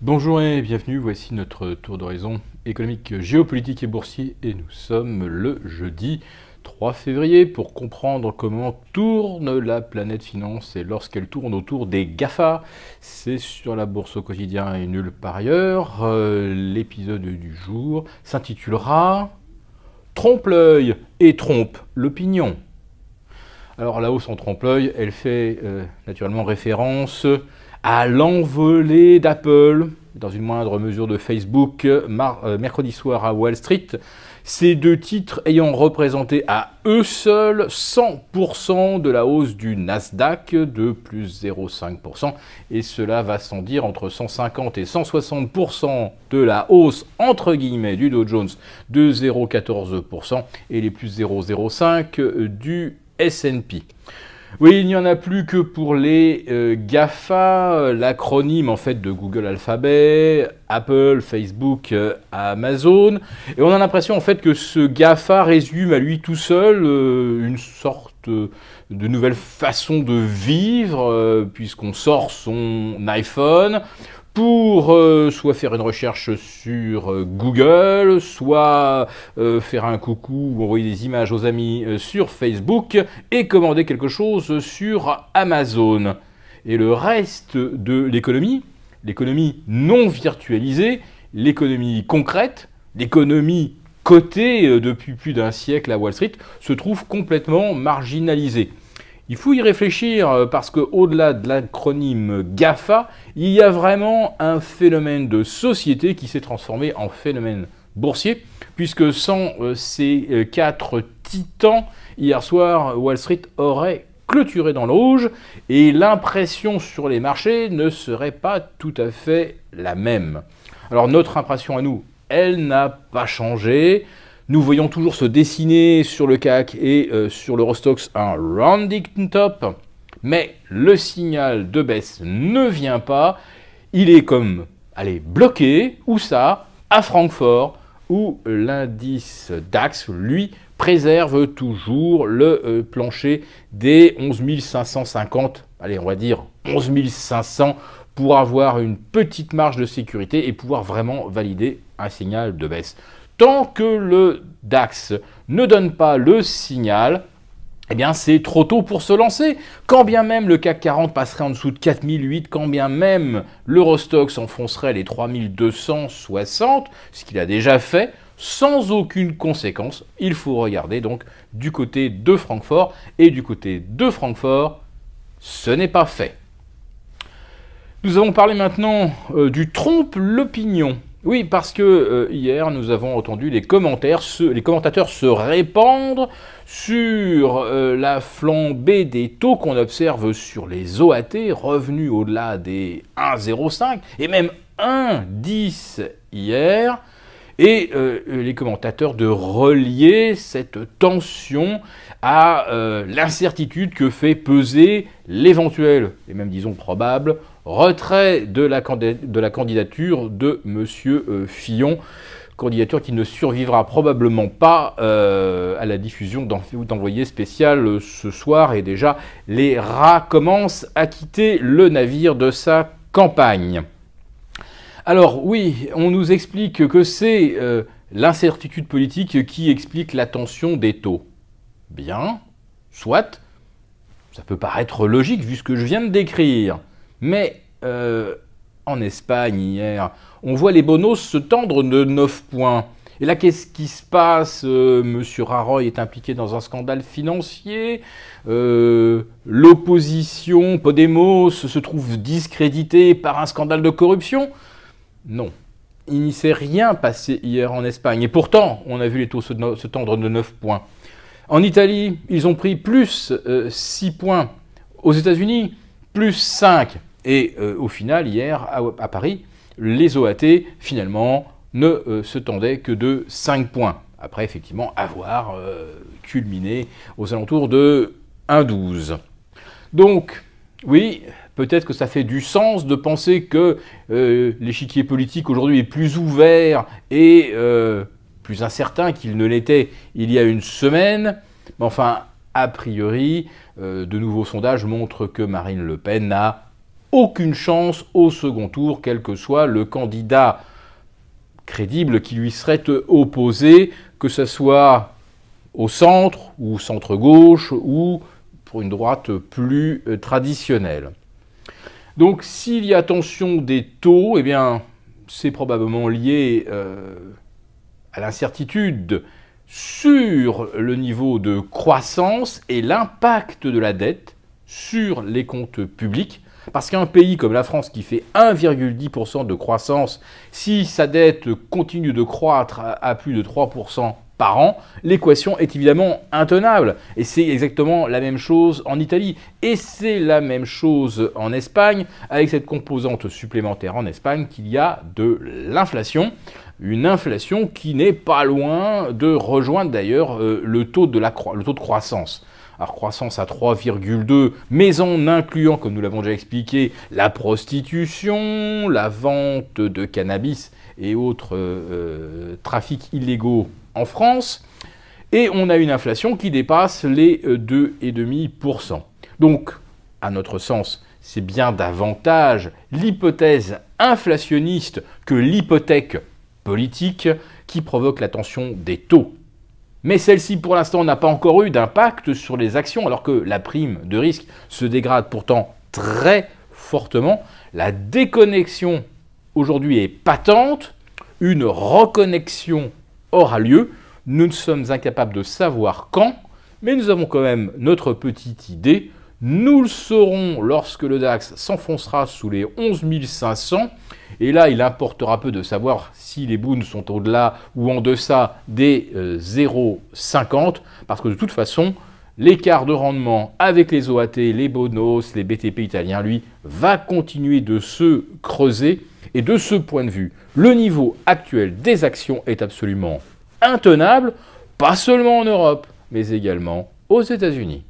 Bonjour et bienvenue, voici notre tour d'horizon économique, géopolitique et boursier et nous sommes le jeudi 3 février pour comprendre comment tourne la planète finance et lorsqu'elle tourne autour des GAFA. C'est sur la bourse au quotidien et nulle part ailleurs. Euh, l'épisode du jour s'intitulera Trompe l'œil et trompe l'opinion. Alors là hausse sans trompe l'œil, elle fait euh, naturellement référence à l'envolée d'Apple, dans une moindre mesure de Facebook, euh, mercredi soir à Wall Street, ces deux titres ayant représenté à eux seuls 100% de la hausse du Nasdaq de plus 0,5%, et cela va sans dire entre 150 et 160% de la hausse entre guillemets du Dow Jones de 0,14% et les plus 0,05 du SP. Oui, il n'y en a plus que pour les euh, GAFA, euh, l'acronyme en fait de Google Alphabet, Apple, Facebook, euh, Amazon. Et on a l'impression en fait que ce GAFA résume à lui tout seul une sorte de nouvelle façon de vivre, puisqu'on sort son iPhone, pour euh, soit faire une recherche sur euh, Google, soit euh, faire un coucou ou envoyer des images aux amis sur Facebook et commander quelque chose sur Amazon. Et le reste de l'économie, l'économie non virtualisée, l'économie concrète, l'économie cotée depuis plus d'un siècle à Wall Street, se trouve complètement marginalisée. Il faut y réfléchir euh, parce quau delà de l'acronyme GAFA, il y a vraiment un phénomène de société qui s'est transformé en phénomène boursier, puisque sans euh, ces euh, quatre titans, hier soir, Wall Street aurait clôturé dans le rouge et l'impression sur les marchés ne serait pas tout à fait la même. Alors notre impression à nous, elle n'a pas changé. Nous voyons toujours se dessiner sur le CAC et euh, sur sur l'Eurostox un rounding top, mais le signal de baisse ne vient pas. Il est comme, allez, bloqué, où ça À Francfort, où l'indice DAX, lui, préserve toujours le euh, plancher des 11 550, allez, on va dire 11 500 pour avoir une petite marge de sécurité et pouvoir vraiment valider un signal de baisse tant que le DAX ne donne pas le signal, eh bien c'est trop tôt pour se lancer. Quand bien même le CAC 40 passerait en dessous de 4008, quand bien même l'Eurostox enfoncerait les 3260, ce qu'il a déjà fait, sans aucune conséquence, il faut regarder donc du côté de Francfort. Et du côté de Francfort, ce n'est pas fait. Nous avons parlé maintenant euh, du trompe l'opinion. Oui, parce que euh, hier, nous avons entendu les commentateurs se répandre sur euh, la flambée des taux qu'on observe sur les OAT, revenus au-delà des 1,05 et même 1,10 hier, et euh, les commentateurs de relier cette tension à l'incertitude que fait peser l'éventuel, et même disons probable, retrait de la, candidature de M. Euh, Fillon candidature qui ne survivra probablement pas euh, à la diffusion d'envoyés spécial euh, ce soir. Et déjà, les rats commencent à quitter le navire de sa campagne. Alors oui, on nous explique que c'est l'incertitude politique qui explique la tension des taux. Bien, soit, ça peut paraître logique vu ce que je viens de décrire. Mais euh, en Espagne, hier, on voit les bonos se tendre de 9 points. Et là, qu'est-ce qui se passe euh, Monsieur Raroy est impliqué dans un scandale financier. Euh, l'opposition, Podemos, se trouve discréditée par un scandale de corruption. Non. Il n'y s'est rien passé hier en Espagne. Et pourtant, on a vu les taux se, tendre de 9 points. En Italie, ils ont pris plus 6 points. Aux États-Unis, plus 5. Et euh, au final, hier, à, Paris, les OAT, finalement, ne euh, se tendaient que de 5 points, après effectivement avoir euh, culminé aux alentours de 1,12. Donc, oui, peut-être que ça fait du sens de penser que l'échiquier politique aujourd'hui est plus ouvert et plus incertain qu'il ne l'était il y a une semaine. Mais enfin, a priori, de nouveaux sondages montrent que Marine Le Pen a, aucune chance au second tour, quel que soit le candidat crédible qui lui serait opposé, que ce soit au centre ou centre-gauche ou pour une droite plus euh, traditionnelle. Donc s'il y a tension des taux, eh bien c'est probablement lié euh, à l'incertitude sur le niveau de croissance et l'impact de la dette sur les comptes publics, parce qu'un pays comme la France qui fait 1,10% de croissance, si sa dette continue de croître à plus de 3% par an, l'équation est évidemment intenable. Et c'est exactement la même chose en Italie. Et c'est la même chose en Espagne, avec cette composante supplémentaire en Espagne qu'il y a de l'inflation. Une inflation qui n'est pas loin de rejoindre d'ailleurs euh, le, taux de le taux de croissance à croissance à 3,2, mais en incluant, comme nous l'avons déjà expliqué, la prostitution, la vente de cannabis et autres euh, trafics illégaux en France, et on a une inflation qui dépasse les 2,5%. Euh, Donc, à notre sens, c'est bien davantage l'hypothèse inflationniste que l'hypothèque politique qui provoque la tension des taux. Mais celle-ci, pour l'instant, n'a pas encore eu d'impact sur les actions, alors que la prime de risque se dégrade pourtant très fortement. La déconnexion aujourd'hui est patente, une reconnexion aura lieu. Nous ne sommes incapables de savoir quand, mais nous avons quand même notre petite idée. Nous le saurons lorsque le DAX s'enfoncera sous les 11 500 et là, il importera peu de savoir si les boons sont au-delà ou en deçà des 0,50, euh, parce que de toute façon, l'écart de rendement avec les OAT, les bonos, les BTP italiens, lui, va continuer de se creuser. Et de ce point de vue, le niveau actuel des actions est absolument intenable, pas seulement en Europe, mais également aux États-Unis.